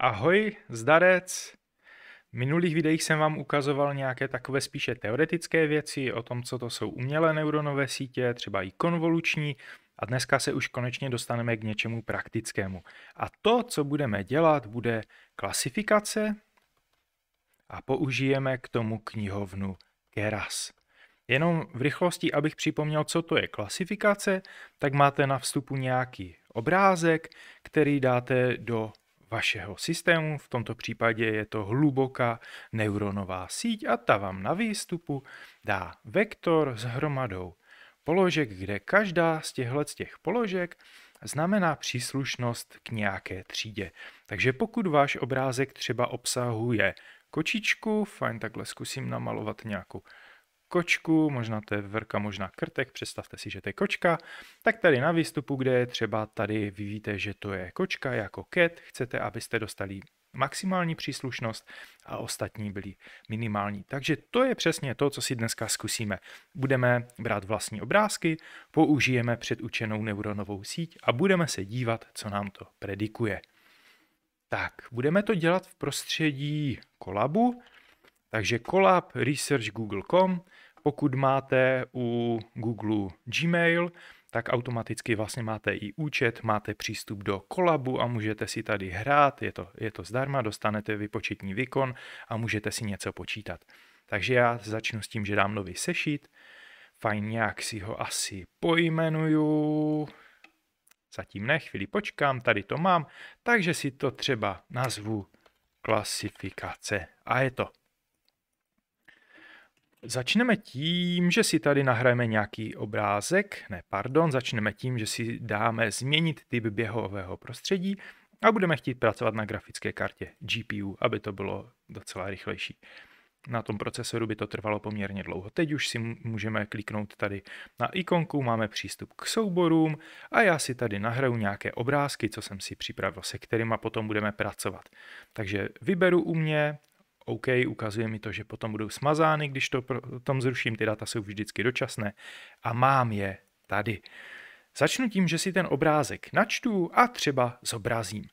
Ahoj, zdarec! V minulých videích jsem vám ukazoval nějaké takové spíše teoretické věci o tom, co to jsou umělé neuronové sítě, třeba i konvoluční, a dneska se už konečně dostaneme k něčemu praktickému. A to, co budeme dělat, bude klasifikace a použijeme k tomu knihovnu Keras. Jenom v rychlosti, abych připomněl, co to je klasifikace, tak máte na vstupu nějaký obrázek, který dáte do vašeho systému, v tomto případě je to hluboká neuronová síť a ta vám na výstupu dá vektor s hromadou položek, kde každá z těchto těch položek znamená příslušnost k nějaké třídě. Takže pokud váš obrázek třeba obsahuje kočičku, fajn, takhle zkusím namalovat nějakou kočku, možná to je vrka, možná krtek, představte si, že to je kočka, tak tady na výstupu, kde je třeba tady, vy víte, že to je kočka jako cat, chcete, abyste dostali maximální příslušnost a ostatní byli minimální. Takže to je přesně to, co si dneska zkusíme. Budeme brát vlastní obrázky, použijeme předučenou neuronovou síť a budeme se dívat, co nám to predikuje. Tak, budeme to dělat v prostředí kolabu, takže kolab research google.com pokud máte u Google Gmail, tak automaticky vlastně máte i účet, máte přístup do kolabu a můžete si tady hrát, je to, je to zdarma, dostanete vypočetní výkon a můžete si něco počítat. Takže já začnu s tím, že dám nový sešit, fajn nějak si ho asi pojmenuju, zatím ne, chvíli počkám, tady to mám, takže si to třeba nazvu klasifikace a je to. Začneme tím, že si tady nahrajeme nějaký obrázek, ne pardon, začneme tím, že si dáme změnit typ běhového prostředí a budeme chtít pracovat na grafické kartě GPU, aby to bylo docela rychlejší. Na tom procesoru by to trvalo poměrně dlouho. Teď už si můžeme kliknout tady na ikonku, máme přístup k souborům a já si tady nahraju nějaké obrázky, co jsem si připravil, se kterými potom budeme pracovat. Takže vyberu u mě OK, ukazuje mi to, že potom budou smazány, když to potom zruším, ty data jsou vždycky dočasné a mám je tady. Začnu tím, že si ten obrázek načtu a třeba zobrazím.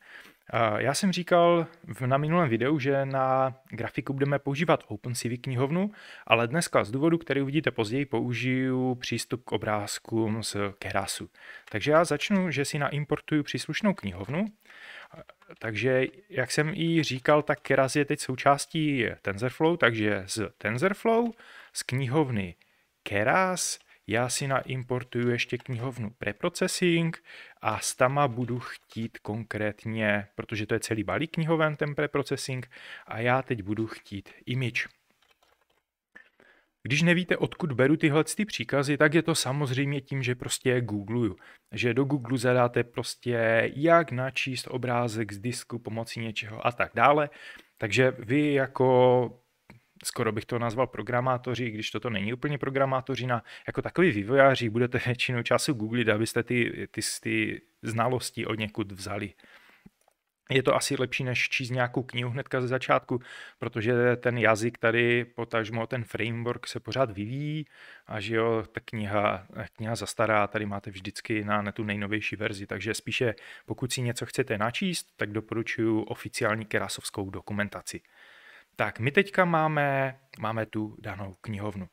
Já jsem říkal na minulém videu, že na grafiku budeme používat OpenCV knihovnu, ale dneska z důvodu, který uvidíte později, použiju přístup k obrázkům z Kerasu. Takže já začnu, že si naimportuju příslušnou knihovnu takže, jak jsem i říkal, tak Keras je teď součástí TensorFlow, takže z TensorFlow, z knihovny Keras, já si naimportuju ještě knihovnu preprocessing a s tama budu chtít konkrétně, protože to je celý balík knihoven, ten preprocessing, a já teď budu chtít image. Když nevíte, odkud beru tyhle ty příkazy, tak je to samozřejmě tím, že prostě googluju. Že do Google zadáte prostě, jak načíst obrázek z disku pomocí něčeho a tak dále. Takže vy jako skoro bych to nazval programátoři, když toto není úplně programátořina, jako takový vývojáři budete většinu času googlit, abyste ty, ty, ty znalosti od někud vzali je to asi lepší, než číst nějakou knihu hnedka ze začátku, protože ten jazyk tady, potažmo ten framework se pořád vyvíjí a že jo, ta kniha, kniha zastará, tady máte vždycky na, na tu nejnovější verzi, takže spíše pokud si něco chcete načíst, tak doporučuji oficiální kerasovskou dokumentaci. Tak my teďka máme, máme tu danou knihovnu.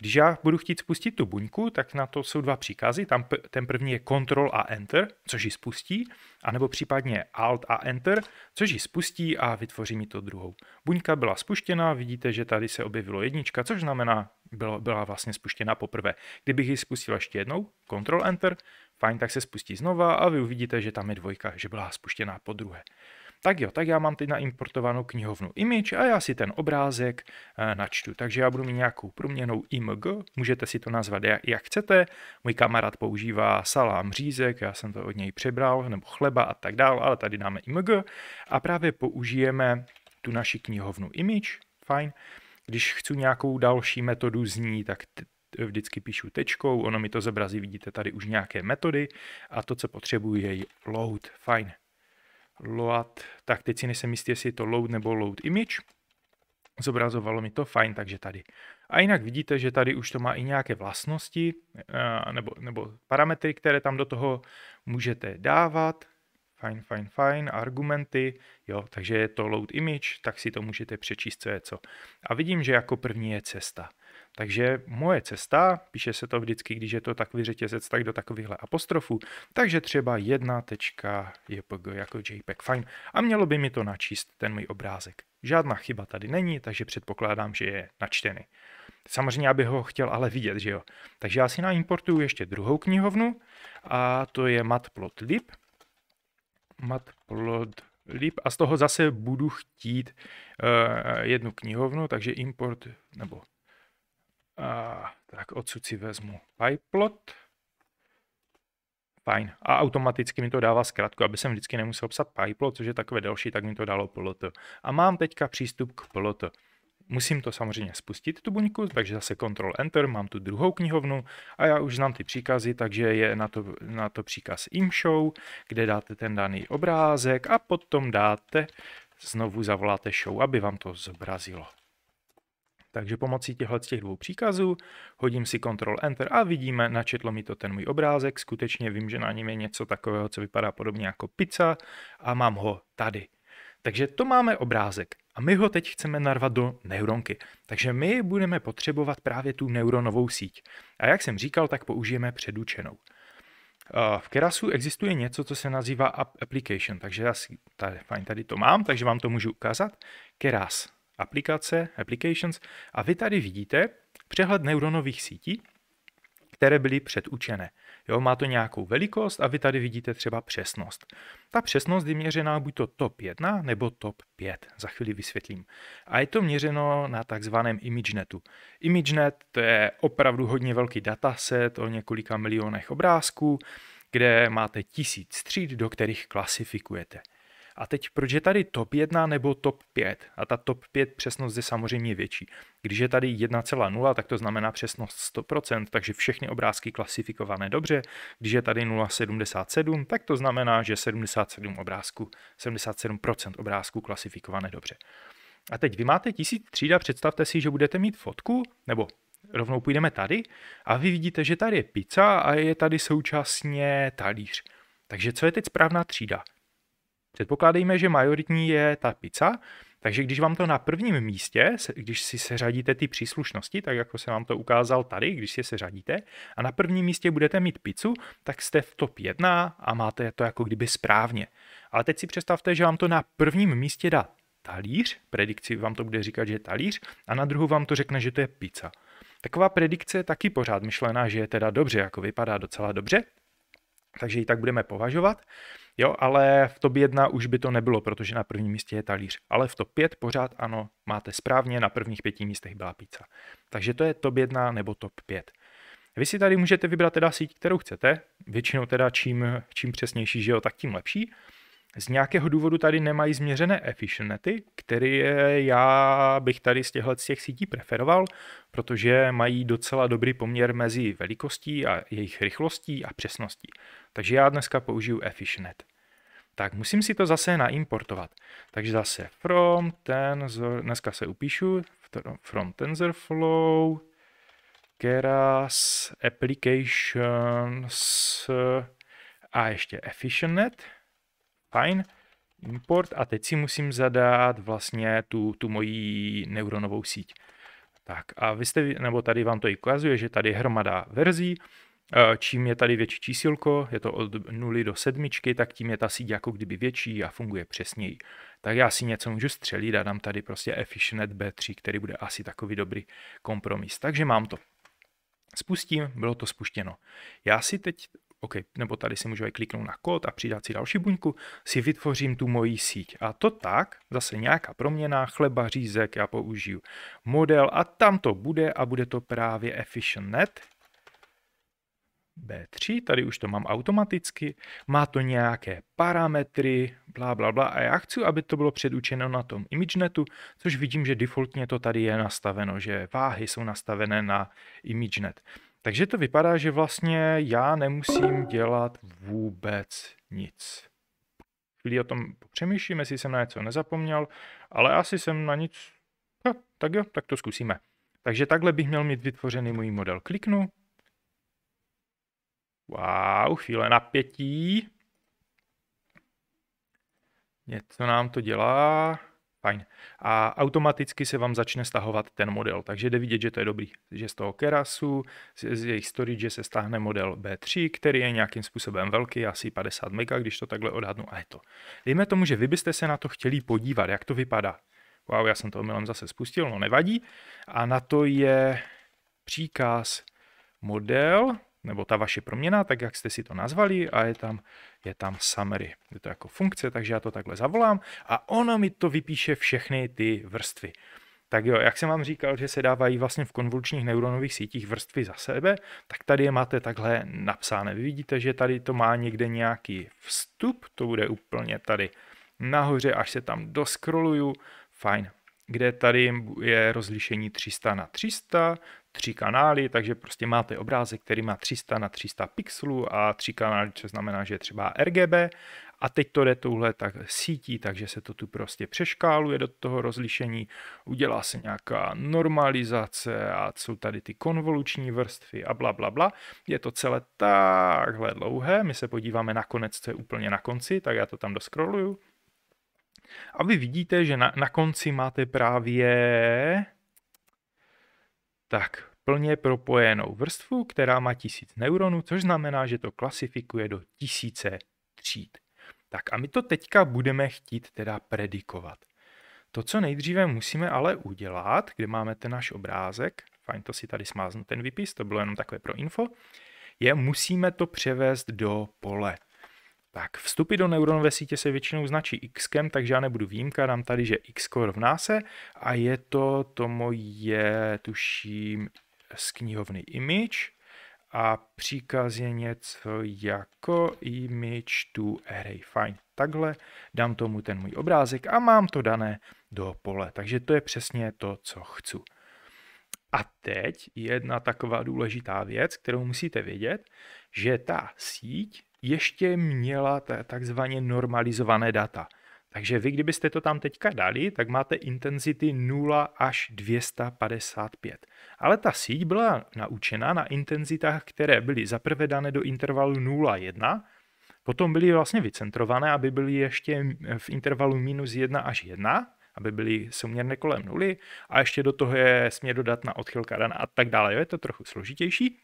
Když já budu chtít spustit tu buňku, tak na to jsou dva příkazy. Tam p- ten první je Ctrl a Enter, což ji spustí, anebo případně Alt a Enter, což ji spustí a vytvoří mi to druhou. Buňka byla spuštěna, vidíte, že tady se objevilo jednička, což znamená, bylo, byla vlastně spuštěna poprvé. Kdybych ji spustil ještě jednou, Ctrl Enter, fajn, tak se spustí znova a vy uvidíte, že tam je dvojka, že byla spuštěna po druhé. Tak jo, tak já mám teď naimportovanou knihovnu image a já si ten obrázek eh, načtu. Takže já budu mít nějakou proměnou img, můžete si to nazvat jak chcete. Můj kamarád používá salám řízek, já jsem to od něj přebral, nebo chleba a tak dále, ale tady dáme img a právě použijeme tu naši knihovnu image, fajn. Když chci nějakou další metodu z ní, tak vždycky píšu tečkou, ono mi to zobrazí, vidíte tady už nějaké metody a to, co potřebuji, je load, fajn load, tak teď si nejsem jistý, jestli je to load nebo load image. Zobrazovalo mi to, fajn, takže tady. A jinak vidíte, že tady už to má i nějaké vlastnosti eh, nebo, nebo parametry, které tam do toho můžete dávat. Fajn, fajn, fajn, argumenty, jo, takže je to load image, tak si to můžete přečíst, co je co. A vidím, že jako první je cesta. Takže moje cesta, píše se to vždycky, když je to takový řetězec, tak do takovýchhle apostrofů, takže třeba 1.jpg jako JPEG, fajn. A mělo by mi to načíst ten můj obrázek. Žádná chyba tady není, takže předpokládám, že je načtený. Samozřejmě, aby ho chtěl ale vidět, že jo. Takže já si naimportuju ještě druhou knihovnu a to je matplotlib. Matplotlib a z toho zase budu chtít uh, jednu knihovnu, takže import nebo a, tak odsud si vezmu piplot. Fajn. A automaticky mi to dává zkrátku, aby jsem vždycky nemusel psat piplot, což je takové delší, tak mi to dalo plot. A mám teďka přístup k plot. Musím to samozřejmě spustit, tu buňku, takže zase Ctrl Enter, mám tu druhou knihovnu a já už znám ty příkazy, takže je na to, na to příkaz imshow, kde dáte ten daný obrázek a potom dáte, znovu zavoláte show, aby vám to zobrazilo. Takže pomocí těchto těch dvou příkazů hodím si Ctrl Enter a vidíme, načetlo mi to ten můj obrázek. Skutečně vím, že na něm je něco takového, co vypadá podobně jako pizza a mám ho tady. Takže to máme obrázek a my ho teď chceme narvat do neuronky. Takže my budeme potřebovat právě tu neuronovou síť. A jak jsem říkal, tak použijeme předučenou. V Kerasu existuje něco, co se nazývá App Application, takže já si tady, fajn, tady to mám, takže vám to můžu ukázat. Keras, aplikace, applications, a vy tady vidíte přehled neuronových sítí, které byly předučené. Jo, má to nějakou velikost a vy tady vidíte třeba přesnost. Ta přesnost je měřená buď to top 1 nebo top 5, za chvíli vysvětlím. A je to měřeno na takzvaném ImageNetu. ImageNet to je opravdu hodně velký dataset o několika milionech obrázků, kde máte tisíc tříd, do kterých klasifikujete. A teď proč je tady top 1 nebo top 5? A ta top 5 přesnost je samozřejmě větší. Když je tady 1,0, tak to znamená přesnost 100%, takže všechny obrázky klasifikované dobře. Když je tady 0,77, tak to znamená, že 77 obrázku, 77% obrázků klasifikované dobře. A teď vy máte 1000 třída, představte si, že budete mít fotku, nebo rovnou půjdeme tady a vy vidíte, že tady je pizza a je tady současně talíř. Takže co je teď správná třída? Předpokládejme, že majoritní je ta pizza, takže když vám to na prvním místě, když si seřadíte ty příslušnosti, tak jako se vám to ukázal tady, když si je seřadíte, a na prvním místě budete mít pizzu, tak jste v top 1 a máte to jako kdyby správně. Ale teď si představte, že vám to na prvním místě dá talíř, predikci vám to bude říkat, že je talíř, a na druhou vám to řekne, že to je pizza. Taková predikce je taky pořád myšlená, že je teda dobře, jako vypadá docela dobře, takže ji tak budeme považovat. Jo, ale v top 1 už by to nebylo, protože na prvním místě je talíř. Ale v top 5 pořád ano, máte správně, na prvních pěti místech byla pizza. Takže to je top 1 nebo top 5. Vy si tady můžete vybrat teda síť, kterou chcete, většinou teda čím, čím přesnější, že jo, tak tím lepší z nějakého důvodu tady nemají změřené efficiency, které já bych tady z těchto těch sítí preferoval, protože mají docela dobrý poměr mezi velikostí a jejich rychlostí a přesností. Takže já dneska použiju efficient. Tak musím si to zase naimportovat. Takže zase from tensor, dneska se upíšu, from TensorFlow, Keras, applications a ještě efficientnet. Fajn. Import a teď si musím zadat vlastně tu, tu moji neuronovou síť. Tak a vy jste, nebo tady vám to i ukazuje, že tady je hromada verzí, e, čím je tady větší čísilko, je to od 0 do 7, tak tím je ta síť jako kdyby větší a funguje přesněji. Tak já si něco můžu střelit a dám tady prostě efficient B3, který bude asi takový dobrý kompromis. Takže mám to. Spustím, bylo to spuštěno. Já si teď OK, nebo tady si můžu kliknout na kód a přidat si další buňku, si vytvořím tu moji síť. A to tak, zase nějaká proměna, chleba, řízek, já použiju model a tam to bude a bude to právě efficient.net, B3, tady už to mám automaticky, má to nějaké parametry, bla, bla, bla a já chci, aby to bylo předučeno na tom ImageNetu, což vidím, že defaultně to tady je nastaveno, že váhy jsou nastavené na ImageNet. Takže to vypadá, že vlastně já nemusím dělat vůbec nic. Chvíli o tom přemýšlím, jestli jsem na něco nezapomněl, ale asi jsem na nic... No, tak jo, tak to zkusíme. Takže takhle bych měl mít vytvořený můj model. Kliknu. Wow, chvíle napětí. Něco nám to dělá. Fajn. A automaticky se vám začne stahovat ten model, takže jde vidět, že to je dobrý. Že z toho Kerasu, z, jejich storage se stáhne model B3, který je nějakým způsobem velký, asi 50 MB, když to takhle odhadnu. A je to. Dejme tomu, že vy byste se na to chtěli podívat, jak to vypadá. Wow, já jsem to omylem zase spustil, no nevadí. A na to je příkaz model, nebo ta vaše proměna, tak jak jste si to nazvali a je tam, je tam summary. Je to jako funkce, takže já to takhle zavolám a ono mi to vypíše všechny ty vrstvy. Tak jo, jak jsem vám říkal, že se dávají vlastně v konvolučních neuronových sítích vrstvy za sebe, tak tady je máte takhle napsané. Vy vidíte, že tady to má někde nějaký vstup, to bude úplně tady nahoře, až se tam doskroluju, fajn, kde tady je rozlišení 300 na 300, tři kanály, takže prostě máte obrázek, který má 300 na 300 pixelů a tři kanály, což znamená, že je třeba RGB a teď to jde touhle tak sítí, takže se to tu prostě přeškáluje do toho rozlišení, udělá se nějaká normalizace a jsou tady ty konvoluční vrstvy a bla, bla, bla. Je to celé takhle dlouhé, my se podíváme na konec, co je úplně na konci, tak já to tam doskroluju. A vy vidíte, že na, na konci máte právě tak plně propojenou vrstvu, která má tisíc neuronů, což znamená, že to klasifikuje do tisíce tříd. Tak a my to teďka budeme chtít teda predikovat. To, co nejdříve musíme ale udělat, kde máme ten náš obrázek, fajn, to si tady smáznu ten výpis, to bylo jenom takové pro info, je musíme to převést do pole. Tak vstupy do neuronové sítě se většinou značí x, takže já nebudu výjimka, dám tady, že x rovná se a je to, to moje, tuším, z knihovny image a příkaz je něco jako image to array. Fajn, takhle dám tomu ten můj obrázek a mám to dané do pole, takže to je přesně to, co chci. A teď jedna taková důležitá věc, kterou musíte vědět, že ta síť ještě měla takzvaně normalizované data. Takže vy, kdybyste to tam teďka dali, tak máte intenzity 0 až 255. Ale ta síť byla naučena na intenzitách, které byly zaprvé dané do intervalu 0,1, potom byly vlastně vycentrované, aby byly ještě v intervalu minus 1 až 1, aby byly souměrné kolem nuly a ještě do toho je směr dodat na odchylka dan a tak dále. Jo, je to trochu složitější,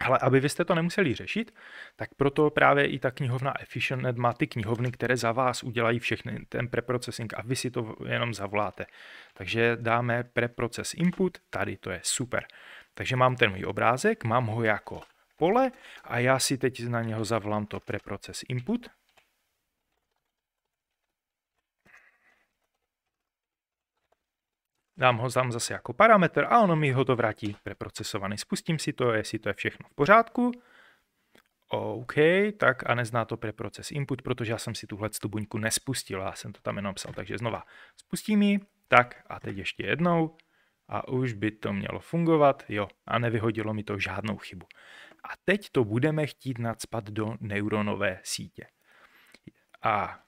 ale aby vy jste to nemuseli řešit, tak proto právě i ta knihovna Efficient má ty knihovny, které za vás udělají všechny ten preprocessing a vy si to jenom zavoláte. Takže dáme preprocess input, tady to je super. Takže mám ten můj obrázek, mám ho jako pole a já si teď na něho zavolám to preprocess input, dám ho tam zase jako parametr a ono mi ho to vrátí preprocesovaný. Spustím si to, jestli to je všechno v pořádku. OK, tak a nezná to preproces input, protože já jsem si tuhle tu buňku nespustil, já jsem to tam jenom psal, takže znova spustím ji, tak a teď ještě jednou a už by to mělo fungovat, jo, a nevyhodilo mi to žádnou chybu. A teď to budeme chtít nadspat do neuronové sítě. A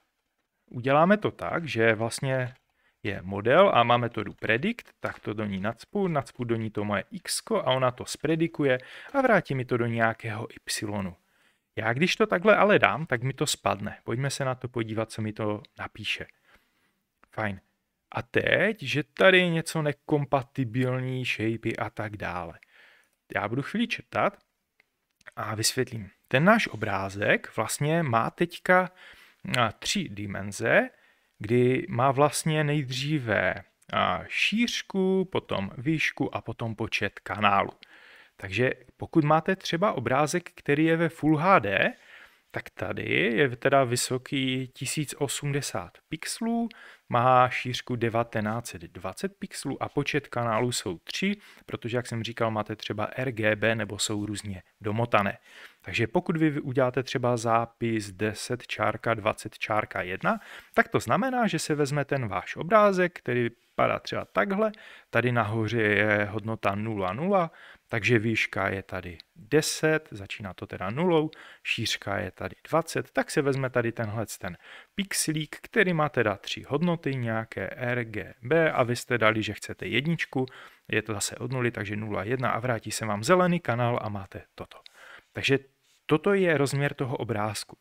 uděláme to tak, že vlastně je model a má metodu predict, tak to do ní nacpu, nacpu do ní to moje x a ona to spredikuje a vrátí mi to do nějakého y. Já když to takhle ale dám, tak mi to spadne. Pojďme se na to podívat, co mi to napíše. Fajn. A teď, že tady je něco nekompatibilní, shapey a tak dále. Já budu chvíli četat a vysvětlím. Ten náš obrázek vlastně má teďka tři dimenze, kdy má vlastně nejdříve šířku, potom výšku a potom počet kanálů. Takže pokud máte třeba obrázek, který je ve Full HD, tak tady je teda vysoký 1080 pixelů, má šířku 1920 pixelů a počet kanálů jsou 3, protože jak jsem říkal, máte třeba RGB nebo jsou různě domotané. Takže pokud vy uděláte třeba zápis 10 čárka 20 čárka 1, tak to znamená, že se vezme ten váš obrázek, který vypadá třeba takhle, tady nahoře je hodnota 0, 0, takže výška je tady 10, začíná to teda nulou, šířka je tady 20, tak se vezme tady tenhle ten pixelík, který má teda tři hodnoty, nějaké RGB a vy jste dali, že chcete jedničku, je to zase od nuly, takže 0, 1 a vrátí se vám zelený kanál a máte toto. Takže Toto je rozměr toho obrázku.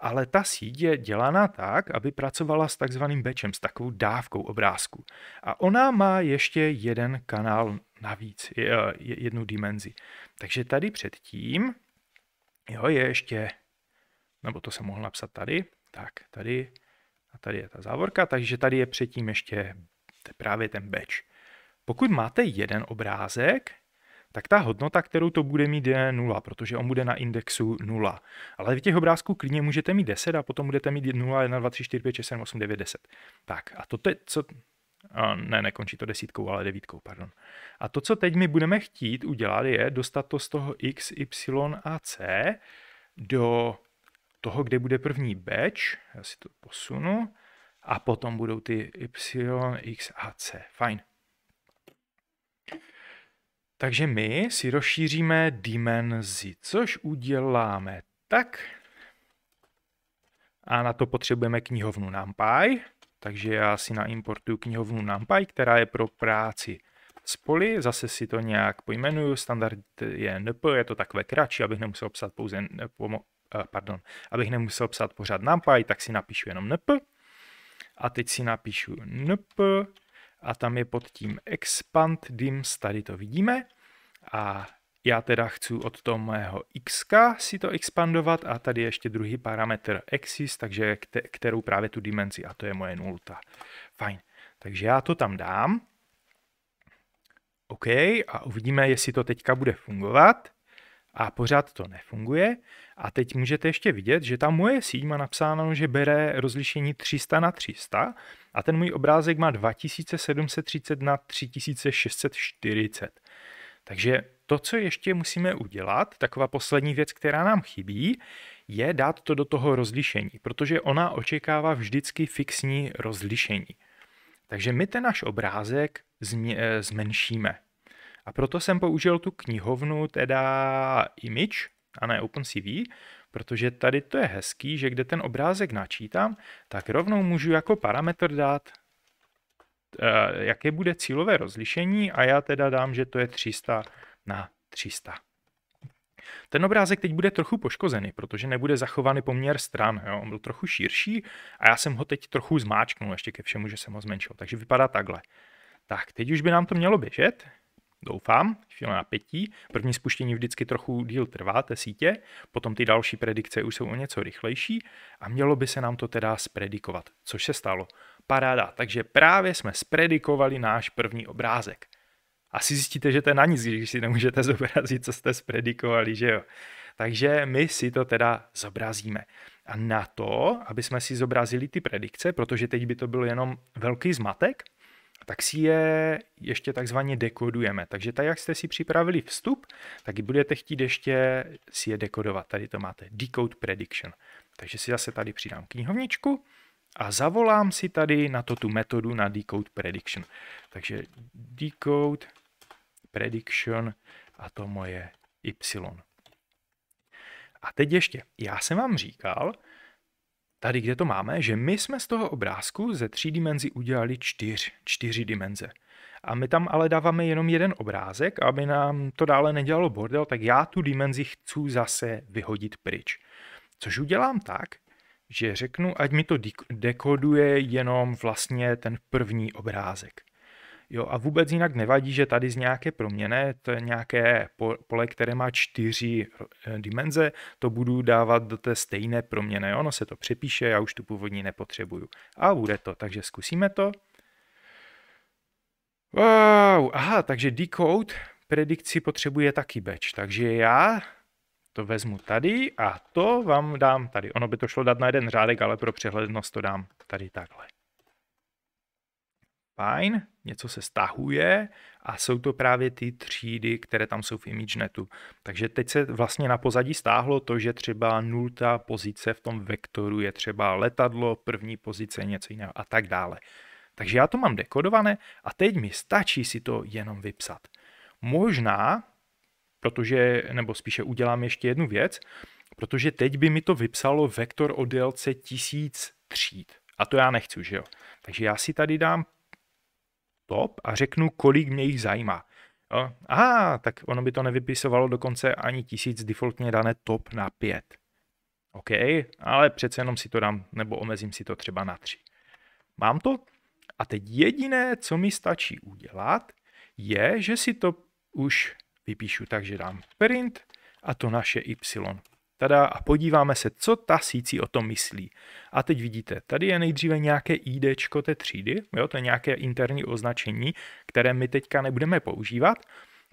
Ale ta síť je dělaná tak, aby pracovala s takzvaným bečem, s takovou dávkou obrázku. A ona má ještě jeden kanál navíc, jednu dimenzi. Takže tady předtím jo, je ještě, nebo to jsem mohl napsat tady, tak tady a tady je ta závorka, takže tady je předtím ještě právě ten batch. Pokud máte jeden obrázek, tak ta hodnota, kterou to bude mít, je 0, protože on bude na indexu 0. Ale v těch obrázků klidně můžete mít 10 a potom budete mít 0, 1, 2, 3, 4, 5, 6, 7, 8, 9, 10. Tak a to teď, co... A ne, nekončí to desítkou, ale devítkou, pardon. A to, co teď my budeme chtít udělat, je dostat to z toho x, y a c do toho, kde bude první batch, já si to posunu, a potom budou ty y, x a c. Fajn. Takže my si rozšíříme dimenzi, což uděláme tak. A na to potřebujeme knihovnu NumPy, takže já si naimportuju knihovnu NumPy, která je pro práci s poli. Zase si to nějak pojmenuju, standard je np, je to takové kratší, abych nemusel psát pouze, eh, pardon, abych nemusel psát pořád NumPy, tak si napíšu jenom np. A teď si napíšu np a tam je pod tím expand dims, tady to vidíme a já teda chci od toho mého x si to expandovat a tady je ještě druhý parametr axis, takže kterou právě tu dimenzi a to je moje nulta. Fajn, takže já to tam dám. OK, a uvidíme, jestli to teďka bude fungovat a pořád to nefunguje. A teď můžete ještě vidět, že ta moje síť má napsáno, že bere rozlišení 300 na 300 a ten můj obrázek má 2730 na 3640. Takže to, co ještě musíme udělat, taková poslední věc, která nám chybí, je dát to do toho rozlišení, protože ona očekává vždycky fixní rozlišení. Takže my ten náš obrázek eh, zmenšíme. A proto jsem použil tu knihovnu, teda Image, a ne OpenCV, protože tady to je hezký, že kde ten obrázek načítám, tak rovnou můžu jako parametr dát, eh, jaké bude cílové rozlišení a já teda dám, že to je 300 na 300. Ten obrázek teď bude trochu poškozený, protože nebude zachovaný poměr stran. Jo? On byl trochu širší a já jsem ho teď trochu zmáčknul ještě ke všemu, že jsem ho zmenšil. Takže vypadá takhle. Tak, teď už by nám to mělo běžet doufám, chvíle napětí. První spuštění vždycky trochu díl trvá té sítě, potom ty další predikce už jsou o něco rychlejší a mělo by se nám to teda spredikovat, což se stalo. Paráda, takže právě jsme spredikovali náš první obrázek. Asi zjistíte, že to je na nic, když si nemůžete zobrazit, co jste spredikovali, že jo. Takže my si to teda zobrazíme. A na to, aby jsme si zobrazili ty predikce, protože teď by to byl jenom velký zmatek, tak si je ještě takzvaně dekodujeme. Takže tak, jak jste si připravili vstup, tak budete chtít ještě si je dekodovat. Tady to máte, decode prediction. Takže si zase tady přidám knihovničku a zavolám si tady na to tu metodu na decode prediction. Takže decode prediction a to moje y. A teď ještě, já jsem vám říkal, tady, kde to máme, že my jsme z toho obrázku ze tří dimenzí udělali čtyř, čtyři dimenze. A my tam ale dáváme jenom jeden obrázek, aby nám to dále nedělalo bordel, tak já tu dimenzi chci zase vyhodit pryč. Což udělám tak, že řeknu, ať mi to dekoduje jenom vlastně ten první obrázek. Jo, a vůbec jinak nevadí, že tady z nějaké proměny, to je nějaké pole, které má čtyři eh, dimenze, to budu dávat do té stejné proměny. Ono se to přepíše, já už tu původní nepotřebuju. A bude to, takže zkusíme to. Wow, aha, takže decode predikci potřebuje taky batch, takže já to vezmu tady a to vám dám tady. Ono by to šlo dát na jeden řádek, ale pro přehlednost to dám tady takhle fajn, něco se stahuje a jsou to právě ty třídy, které tam jsou v ImageNetu. Takže teď se vlastně na pozadí stáhlo to, že třeba nultá pozice v tom vektoru je třeba letadlo, první pozice něco jiného a tak dále. Takže já to mám dekodované a teď mi stačí si to jenom vypsat. Možná, protože, nebo spíše udělám ještě jednu věc, protože teď by mi to vypsalo vektor o délce tisíc tříd. A to já nechci, že jo. Takže já si tady dám top a řeknu, kolik mě jich zajímá. Jo? Aha, tak ono by to nevypisovalo dokonce ani tisíc defaultně dané top na pět. OK, ale přece jenom si to dám, nebo omezím si to třeba na tři. Mám to? A teď jediné, co mi stačí udělat, je, že si to už vypíšu, takže dám print a to naše y tada a podíváme se, co ta sící o tom myslí. A teď vidíte, tady je nejdříve nějaké ID té třídy, jo, to je nějaké interní označení, které my teďka nebudeme používat.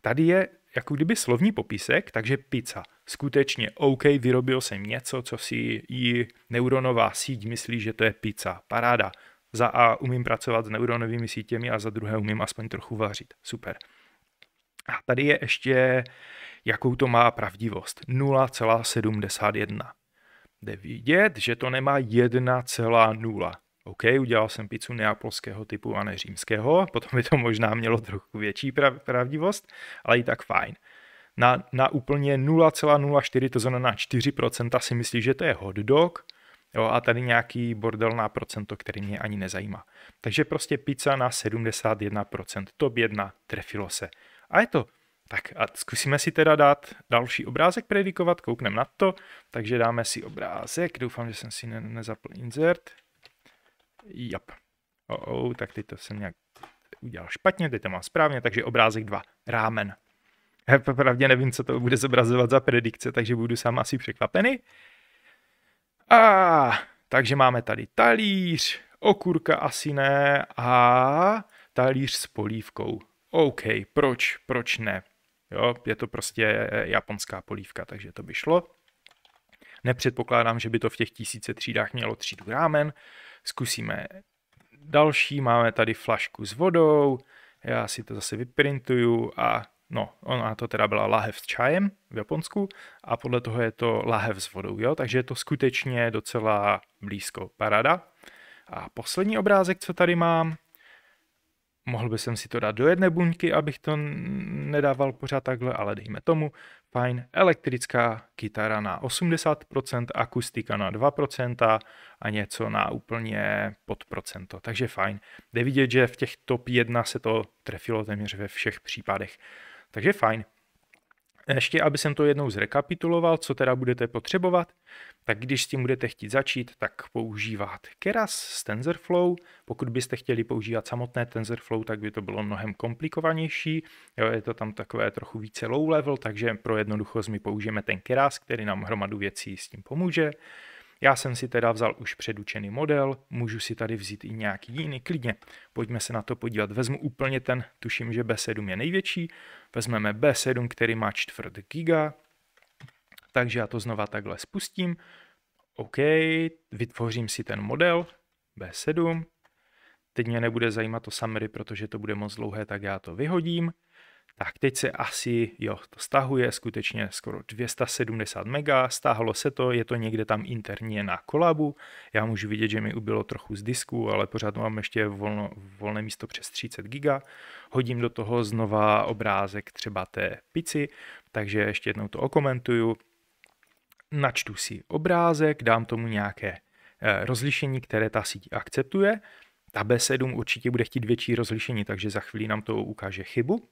Tady je jako kdyby slovní popisek, takže pizza. Skutečně, OK, vyrobil jsem něco, co si i neuronová síť myslí, že to je pizza. Paráda. Za A umím pracovat s neuronovými sítěmi a za druhé umím aspoň trochu vařit. Super. A tady je ještě uh, jakou to má pravdivost. 0,71. Jde vidět, že to nemá 1,0. OK, udělal jsem pizzu neapolského typu a ne římského, potom by to možná mělo trochu větší pravdivost, ale i tak fajn. Na, na úplně 0,04, to znamená 4% si myslí, že to je hot dog, jo, a tady nějaký bordel na procento, který mě ani nezajímá. Takže prostě pizza na 71%, top 1, trefilo se. A je to tak a zkusíme si teda dát další obrázek predikovat, koukneme na to, takže dáme si obrázek, doufám, že jsem si ne- nezapl insert. Jap. Oh, oh, tak teď to jsem nějak udělal špatně, teď to mám správně, takže obrázek 2, rámen. Já popravdě nevím, co to bude zobrazovat za predikce, takže budu sám asi překvapený. A takže máme tady talíř, okurka asi ne a talíř s polívkou. OK, proč, proč ne? Jo, je to prostě eh, japonská polívka, takže to by šlo. Nepředpokládám, že by to v těch tisíce třídách mělo třídu rámen. Zkusíme další, máme tady flašku s vodou, já si to zase vyprintuju a no, ona to teda byla lahev s čajem v Japonsku a podle toho je to lahev s vodou, jo? takže je to skutečně docela blízko parada. A poslední obrázek, co tady mám, mohl bych jsem si to dát do jedné buňky, abych to nedával pořád takhle, ale dejme tomu, fajn, elektrická kytara na 80%, akustika na 2% a něco na úplně pod procento, takže fajn. Jde vidět, že v těch top 1 se to trefilo téměř ve všech případech, takže fajn. Ještě, aby jsem to jednou zrekapituloval, co teda budete potřebovat, tak když s tím budete chtít začít, tak používat Keras z TensorFlow. Pokud byste chtěli používat samotné TensorFlow, tak by to bylo mnohem komplikovanější. Jo, je to tam takové trochu více low level, takže pro jednoduchost my použijeme ten Keras, který nám hromadu věcí s tím pomůže. Já jsem si teda vzal už předučený model, můžu si tady vzít i nějaký jiný, klidně. Pojďme se na to podívat. Vezmu úplně ten, tuším, že B7 je největší. Vezmeme B7, který má čtvrt giga. Takže já to znova takhle spustím. OK, vytvořím si ten model B7. Teď mě nebude zajímat to summary, protože to bude moc dlouhé, tak já to vyhodím. Tak teď se asi, jo, to stahuje skutečně skoro 270 mega, stáhlo se to, je to někde tam interně na kolabu, já můžu vidět, že mi ubylo trochu z disku, ale pořád mám ještě volno, volné místo přes 30 giga, hodím do toho znova obrázek třeba té pici, takže ještě jednou to okomentuju, načtu si obrázek, dám tomu nějaké eh, rozlišení, které ta síť akceptuje, ta B7 určitě bude chtít větší rozlišení, takže za chvíli nám to ukáže chybu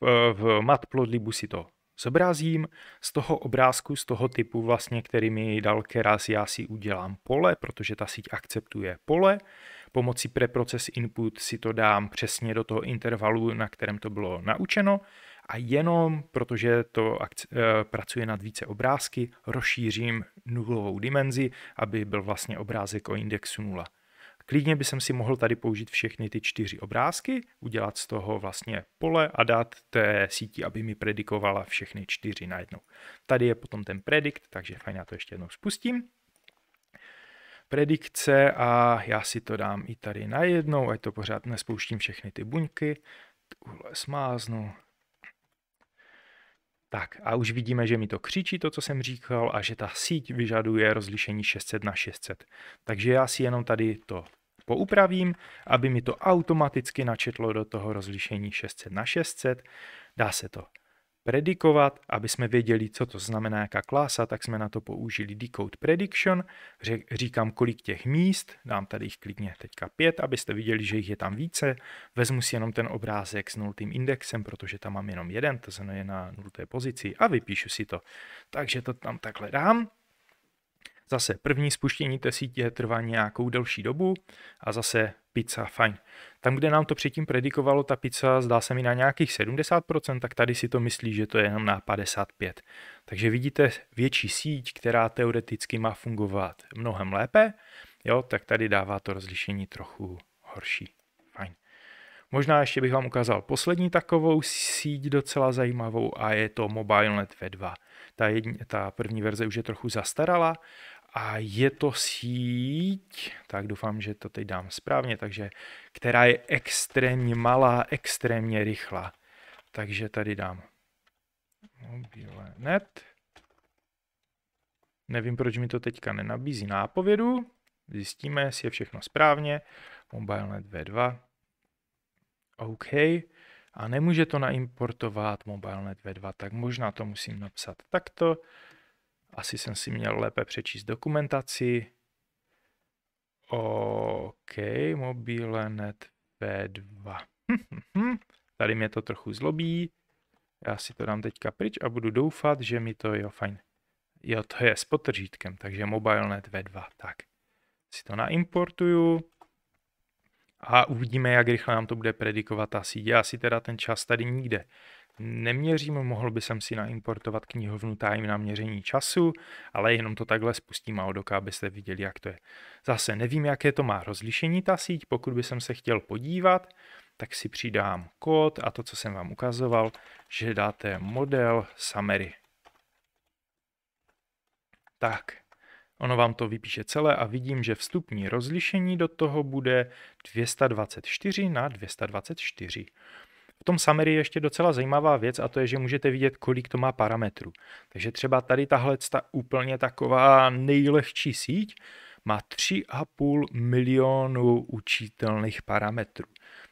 v, v si to zobrazím, z toho obrázku, z toho typu vlastně, který mi dal Keras, já si udělám pole, protože ta síť akceptuje pole, pomocí preprocess input si to dám přesně do toho intervalu, na kterém to bylo naučeno a jenom, protože to akce, eh, pracuje nad více obrázky, rozšířím nulovou dimenzi, aby byl vlastně obrázek o indexu 0. Klidně by jsem si mohl tady použít všechny ty čtyři obrázky, udělat z toho vlastně pole a dát té síti, aby mi predikovala všechny čtyři najednou. Tady je potom ten predikt, takže fajn, já to ještě jednou spustím. Predikce a já si to dám i tady najednou, ať to pořád nespouštím všechny ty buňky. Tuhle smáznu, tak a už vidíme, že mi to křičí to, co jsem říkal a že ta síť vyžaduje rozlišení 600 na 600. Takže já si jenom tady to poupravím, aby mi to automaticky načetlo do toho rozlišení 600 na 600. Dá se to predikovat, aby jsme věděli, co to znamená, jaká klasa, tak jsme na to použili decode prediction, říkám kolik těch míst, dám tady jich klidně teďka pět, abyste viděli, že jich je tam více, vezmu si jenom ten obrázek s nultým indexem, protože tam mám jenom jeden, to znamená je na nulté pozici a vypíšu si to. Takže to tam takhle dám, Zase první spuštění té sítě trvá nějakou delší dobu a zase pizza, fajn. Tam, kde nám to předtím predikovalo ta pizza, zdá se mi na nějakých 70%, tak tady si to myslí, že to je jenom na 55%. Takže vidíte větší síť, která teoreticky má fungovat mnohem lépe, jo, tak tady dává to rozlišení trochu horší. Fajn. Možná ještě bych vám ukázal poslední takovou síť docela zajímavou a je to MobileNet V2. Ta, jedni, ta první verze už je trochu zastarala, a je to síť, tak doufám, že to teď dám správně, takže která je extrémně malá, extrémně rychlá. Takže tady dám net. Nevím, proč mi to teďka nenabízí nápovědu. Zjistíme, jestli je všechno správně. net V2. OK. A nemůže to naimportovat net V2, tak možná to musím napsat takto. Asi jsem si měl lépe přečíst dokumentaci. OK, net V2. Tady mě to trochu zlobí. Já si to dám teďka pryč a budu doufat, že mi to, jo, fajn. Jo, to je s potržítkem, takže mobilenet V2. Tak, si to naimportuju a uvidíme, jak rychle nám to bude predikovat ta síť. Já si teda ten čas tady nikde neměřím, mohl by jsem si naimportovat knihovnu Time na měření času, ale jenom to takhle spustím a odoka, abyste viděli, jak to je. Zase nevím, jaké to má rozlišení ta síť, pokud by jsem se chtěl podívat, tak si přidám kód a to, co jsem vám ukazoval, že dáte model summary. Tak, ono vám to vypíše celé a vidím, že vstupní rozlišení do toho bude 224 na 224. V tom Summary je ještě docela zajímavá věc a to je, že můžete vidět, kolik to má parametrů. Takže třeba tady tahle ta úplně taková nejlehčí síť má 3,5 milionu učitelných parametrů.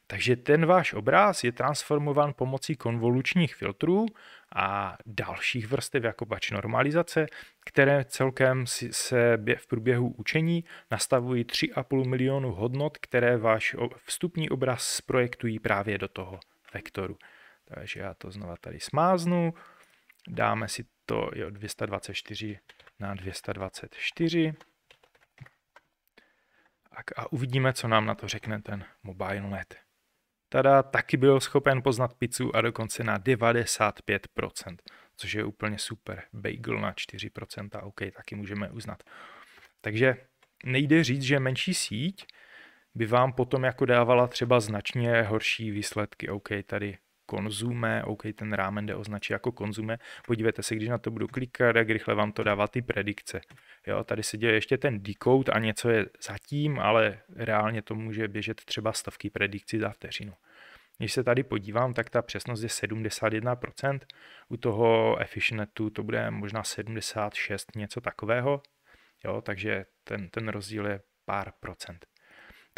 Takže ten váš obráz je transformován pomocí konvolučních filtrů a dalších vrstev jako batch normalizace, které celkem se v průběhu učení nastavují 3,5 milionu hodnot, které váš vstupní obraz projektují právě do toho vektoru. Takže já to znova tady smáznu, dáme si to jo, 224 na 224 a uvidíme, co nám na to řekne ten net. Tada taky byl schopen poznat pizzu a dokonce na 95%, což je úplně super. Bagel na 4%, OK, taky můžeme uznat. Takže nejde říct, že menší síť by vám potom jako dávala třeba značně horší výsledky. OK, tady konzume, OK, ten rámen jde označit jako konzume. Podívejte se, když na to budu klikat, jak rychle vám to dává ty predikce. Jo, tady se děje ještě ten decode a něco je zatím, ale reálně to může běžet třeba stavky predikci za vteřinu. Když se tady podívám, tak ta přesnost je 71%, u toho efficientu to bude možná 76, něco takového, jo, takže ten, ten rozdíl je pár procent.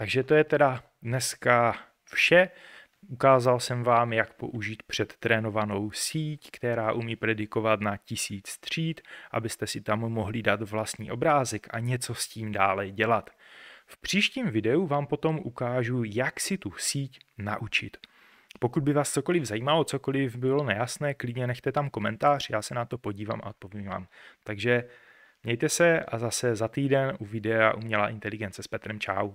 Takže to je teda dneska vše. Ukázal jsem vám, jak použít předtrénovanou síť, která umí predikovat na tisíc tříd, abyste si tam mohli dát vlastní obrázek a něco s tím dále dělat. V příštím videu vám potom ukážu, jak si tu síť naučit. Pokud by vás cokoliv zajímalo, cokoliv bylo nejasné, klidně nechte tam komentář, já se na to podívám a odpovím vám. Takže mějte se a zase za týden u videa Umělá inteligence s Petrem Čau.